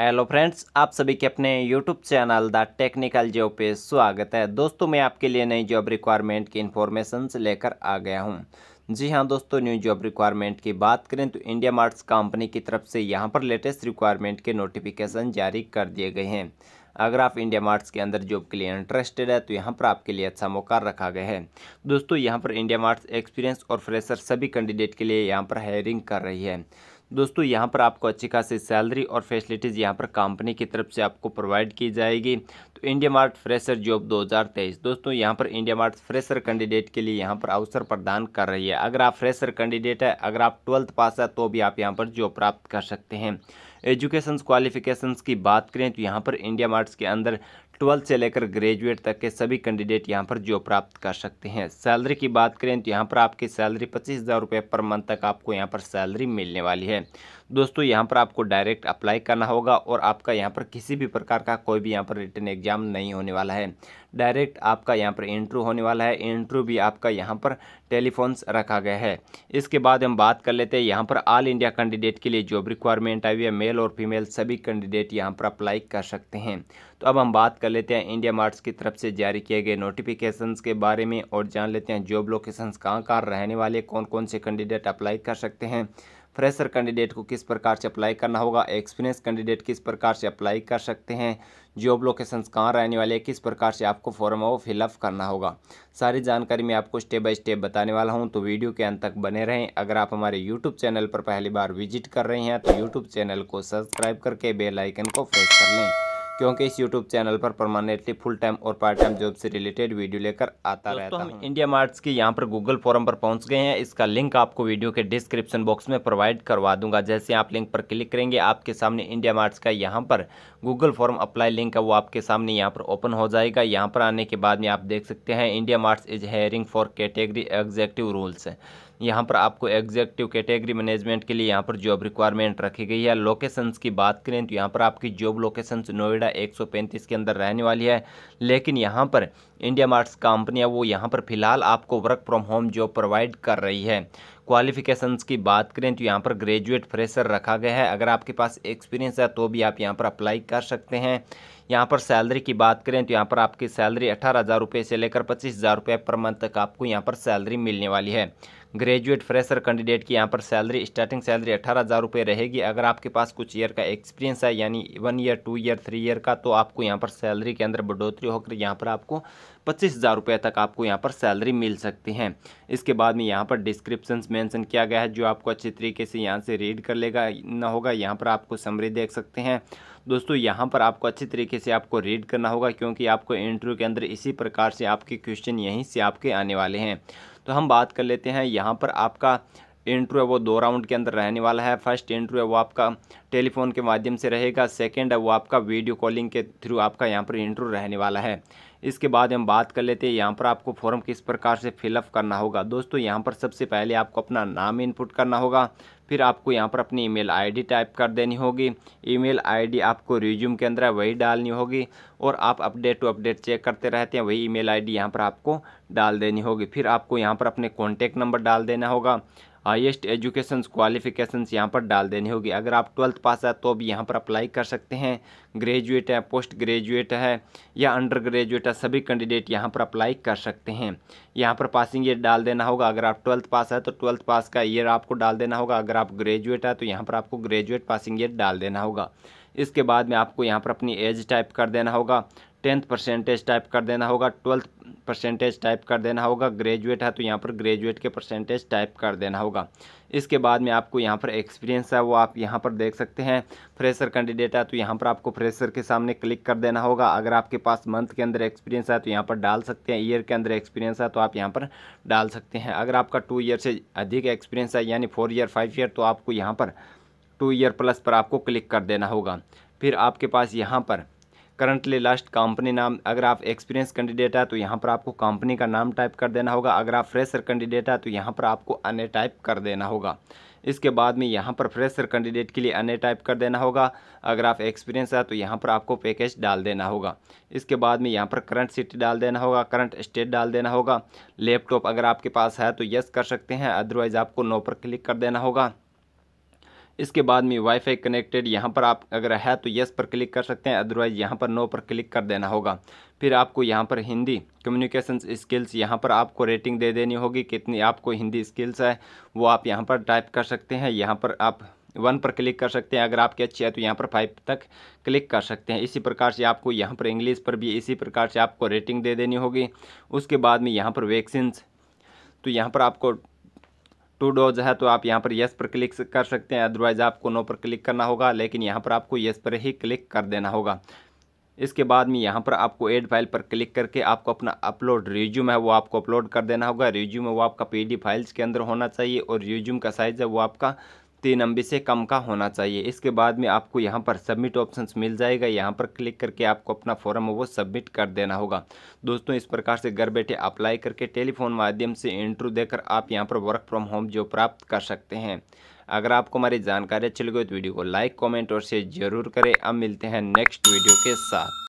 hello friends आप सभी के अपने YouTube channel the technical job पे स्वागत है दोस्तों मैं आपके लिए नई जॉब रिक्वायरमेंट की इन्फॉर्मेशन लेकर आ गया हूं जी हां दोस्तों न्यू जॉब रिक्वायरमेंट की बात करें तो इंडिया मार्ट्स कंपनी की तरफ से यहां पर लेटेस्ट रिक्वायरमेंट के नोटिफिकेशन जारी कर दिए गए हैं अगर आप इंडिया मार्ट्स के अंदर जॉब के लिए इंटरेस्टेड है तो यहाँ पर आपके लिए अच्छा मौका रखा गया है दोस्तों यहाँ पर इंडिया मार्ट्स एक्सपीरियंस और फ्रेशर सभी कैंडिडेट के लिए यहाँ पर हायरिंग कर रही है दोस्तों यहाँ पर आपको अच्छी खासी सैलरी और फैसिलिटीज़ यहाँ पर कंपनी की तरफ से आपको प्रोवाइड की जाएगी तो इंडिया मार्ट फ्रेशर जॉब 2023 दोस्तों यहाँ पर इंडिया मार्ट फ्रेशर कैंडिडेट के लिए यहाँ पर अवसर प्रदान कर रही है अगर आप फ्रेशर कैंडिडेट है अगर आप ट्वेल्थ पास है तो भी आप यहाँ पर जॉब प्राप्त कर सकते हैं एजुकेशन क्वालिफ़िकेशन की बात करें तो यहाँ पर इंडिया मार्ट्स के अंदर ट्वेल्थ से लेकर ग्रेजुएट तक के सभी कैंडिडेट यहाँ पर जॉब प्राप्त कर सकते हैं सैलरी की बात करें तो यहाँ पर आपकी सैलरी पच्चीस हज़ार रुपये पर मंथ तक आपको यहाँ पर सैलरी मिलने वाली है दोस्तों यहाँ पर आपको डायरेक्ट अप्लाई करना होगा और आपका यहाँ पर किसी भी प्रकार का कोई भी यहाँ पर रिटर्न एग्जाम नहीं होने वाला है डायरेक्ट आपका यहाँ पर इंट्रू होने वाला है इंट्रो भी आपका यहाँ पर टेलीफोन्स रखा गया है इसके बाद हम बात कर लेते हैं यहाँ पर ऑल इंडिया कैंडिडेट के लिए जॉब रिक्वायरमेंट आई हुई है मेल और फीमेल सभी कैंडिडेट यहाँ पर अप्लाई कर सकते हैं तो अब हम बात कर लेते हैं इंडिया मार्ट्स की तरफ से जारी किए गए नोटिफिकेशंस के बारे में और जान लेते हैं जॉब लोकेशंस कहाँ कहाँ रहने वाले कौन कौन से कैंडिडेट अप्लाई कर सकते हैं फ्रेशर कैंडिडेट को किस प्रकार से अप्लाई करना होगा एक्सपीरियंस कैंडिडेट किस प्रकार से अप्लाई कर सकते हैं जॉब लोकेशंस कहाँ रहने वाले किस प्रकार से आपको फॉर्म वो फिलअप करना होगा सारी जानकारी मैं आपको स्टेप बाय स्टेप बताने वाला हूँ तो वीडियो के अंत तक बने रहें अगर आप हमारे यूट्यूब चैनल पर पहली बार विजिट कर रहे हैं तो यूट्यूब चैनल को सब्सक्राइब करके बेलाइकन को प्रेस कर लें क्योंकि इस YouTube चैनल पर परमानेंटली फुल टाइम और पार्ट टाइम जॉब से रिलेटेड वीडियो लेकर आता रहता हम इंडिया मार्ट्स की यहाँ पर गूगल फॉरम पर पहुँच गए हैं इसका लिंक आपको वीडियो के डिस्क्रिप्शन बॉक्स में प्रोवाइड करवा दूंगा जैसे आप लिंक पर क्लिक करेंगे आपके सामने इंडिया मार्ट्स का यहाँ पर गूगल फॉर्म अप्लाई लिंक है वो आपके सामने यहाँ पर ओपन हो जाएगा यहाँ पर आने के बाद में आप देख सकते हैं IndiaMART's is hiring for category executive roles यहाँ पर आपको एग्जेक्टिव कैटेगरी मैनेजमेंट के लिए यहाँ पर जॉब रिक्वायरमेंट रखी गई है लोकेशंस की बात करें तो यहाँ पर आपकी जॉब लोकेशंस नोएडा 135 के अंदर रहने वाली है लेकिन यहाँ पर इंडिया मार्ट्स कंपनी है वो यहाँ पर फिलहाल आपको work from home job provide कर रही है क्वालिफिकेशंस की बात करें तो यहाँ पर ग्रेजुएट फ्रेशर रखा गया है अगर आपके पास एक्सपीरियंस है तो भी आप यहाँ पर अप्लाई कर सकते हैं यहाँ पर सैलरी की बात करें तो यहाँ पर आपकी सैलरी अठारह हज़ार रुपये से लेकर पच्चीस हज़ार रुपये पर मंथ तक आपको यहाँ पर सैलरी मिलने वाली है ग्रेजुएट फ्रेशर कैंडिडेट की यहाँ पर सैलरी स्टार्टिंग सैलरी अठारह हज़ार रुपये रहेगी अगर आपके पास कुछ ईयर का एक्सपीरियंस है यानी one year two year three year का तो आपको यहाँ पर सैलरी के अंदर बढ़ोतरी होकर यहाँ पर आपको पच्चीस हज़ार रुपये तक आपको यहाँ पर सैलरी मिल सकती है इसके बाद में यहाँ पर डिस्क्रिप्शन मैंसन किया गया है जो आपको अच्छे तरीके से यहाँ से रीड कर लेगा ना होगा यहाँ पर आपको समरी देख सकते हैं दोस्तों यहाँ पर आपको अच्छी तरीके से आपको रीड करना होगा क्योंकि आपको इंटरव्यू के अंदर इसी प्रकार से आपके क्वेश्चन यहीं से आपके आने वाले हैं तो हम बात कर लेते हैं यहाँ पर आपका इंटरव्यू है वो दो राउंड के अंदर रहने वाला है फर्स्ट इंटरव्यू है वो आपका टेलीफोन के माध्यम से रहेगा सेकेंड है वो आपका वीडियो कॉलिंग के थ्रू आपका यहाँ पर इंटरव्यू रहने वाला है इसके बाद हम बात कर लेते हैं यहाँ पर आपको फॉर्म किस प्रकार से फिलअप करना होगा दोस्तों यहाँ पर सबसे पहले आपको अपना नाम इनपुट करना होगा फिर आपको यहाँ पर अपनी ईमेल आईडी टाइप कर देनी होगी ईमेल आईडी आपको रिज्यूम के अंदर वही डालनी होगी और आप अपडेट टू अपडेट चेक करते रहते हैं वही ईमेल आईडी यहाँ पर आपको डाल देनी होगी फिर आपको यहाँ पर अपने कॉन्टैक्ट नंबर डाल देना होगा हाईएस्ट एजुकेशन क्वालिफिकेशंस यहाँ पर डाल देनी होगी अगर आप ट्वेल्थ पास है तो भी यहाँ पर अप्लाई कर सकते हैं ग्रेजुएट है पोस्ट ग्रेजुएट है या अंडर ग्रेजुएट है सभी कैंडिडेट यहाँ पर अप्लाई कर सकते हैं यहाँ पर पासिंग ईयर डाल देना होगा अगर आप ट्वेल्थ पास है तो ट्वेल्थ पास का ईयर आपको डाल देना होगा अगर आप ग्रेजुएट है तो यहाँ पर आपको ग्रेजुएट पासिंग ईयर डाल देना होगा इसके बाद में आपको यहाँ पर अपनी एज टाइप कर देना होगा टेंथ परसेंटेज टाइप कर देना होगा ट्वेल्थ परसेंटेज टाइप कर देना होगा ग्रेजुएट है तो यहाँ पर ग्रेजुएट के परसेंटेज टाइप कर देना होगा इसके बाद में आपको यहाँ पर एक्सपीरियंस है वो आप यहाँ पर देख सकते हैं फ्रेशर कैंडिडेट है तो यहाँ पर आपको फ्रेशर के सामने क्लिक कर देना होगा अगर आपके पास मंथ के अंदर एक्सपीरियंस है तो यहाँ पर डाल सकते हैं ईयर के अंदर एक्सपीरियंस है तो आप यहाँ पर डाल सकते हैं अगर आपका टू ईयर से अधिक एक्सपीरियंस है यानी फोर ईयर फाइव ईयर तो आपको यहाँ पर टू ईयर प्लस पर आपको क्लिक कर देना होगा फिर आपके पास यहाँ पर करंटली लास्ट कंपनी नाम अगर आप एक्सपीरियंस कैंडिडेट है तो यहाँ पर आपको कंपनी का नाम टाइप कर देना होगा अगर आप फ्रेशर कैंडिडेट है तो यहाँ पर आपको अन्य टाइप कर देना होगा इसके बाद में यहाँ पर फ्रेशर कैंडिडेट के लिए अन्य टाइप कर देना होगा अगर आप एक्सपीरियंस है तो यहाँ पर आपको पैकेज डाल देना होगा इसके बाद में यहाँ पर करंट सिटी डाल देना होगा करंट स्टेट डाल देना होगा लैपटॉप अगर आपके पास है तो यस कर सकते हैं अदरवाइज़ आपको नो पर क्लिक कर देना होगा इसके बाद में वाईफाई कनेक्टेड यहाँ पर आप अगर है तो येस पर क्लिक कर सकते हैं अदरवाइज़ यहाँ पर नो पर क्लिक कर देना होगा फिर आपको यहाँ पर हिंदी कम्युनिकेशन स्किल्स यहाँ पर आपको रेटिंग दे देनी होगी कितनी आपको हिंदी स्किल्स है वो आप यहाँ पर टाइप कर सकते हैं यहाँ पर आप वन पर क्लिक कर सकते हैं अगर आपकी अच्छी है तो यहाँ पर फाइव तक क्लिक कर सकते हैं इसी प्रकार से आपको यहाँ पर इंग्लिश पर भी इसी प्रकार से आपको रेटिंग दे देनी होगी उसके बाद में यहाँ पर वैक्सीन्स तो यहाँ पर आपको टू डोज है तो आप यहाँ पर येस पर क्लिक कर सकते हैं अदरवाइज़ आपको नो पर क्लिक करना होगा लेकिन यहाँ पर आपको येस पर ही क्लिक कर देना होगा इसके बाद में यहाँ पर आपको एड फाइल पर क्लिक करके आपको अपना अपलोड रिज्यूम है वो आपको अपलोड कर देना होगा रिज्यूम है वो आपका पी फाइल्स के अंदर होना चाहिए और रिज्यूम का साइज़ है वो आपका तीन एम से कम का होना चाहिए इसके बाद में आपको यहाँ पर सबमिट ऑप्शंस मिल जाएगा यहाँ पर क्लिक करके आपको अपना फॉर्म वो सबमिट कर देना होगा दोस्तों इस प्रकार से घर बैठे अप्लाई करके टेलीफोन माध्यम से इंटरव्यू देकर आप यहाँ पर वर्क फ्रॉम होम जो प्राप्त कर सकते हैं अगर आपको हमारी जानकारी अच्छी लगी तो वीडियो को लाइक कॉमेंट और शेयर जरूर करें अब मिलते हैं नेक्स्ट वीडियो के साथ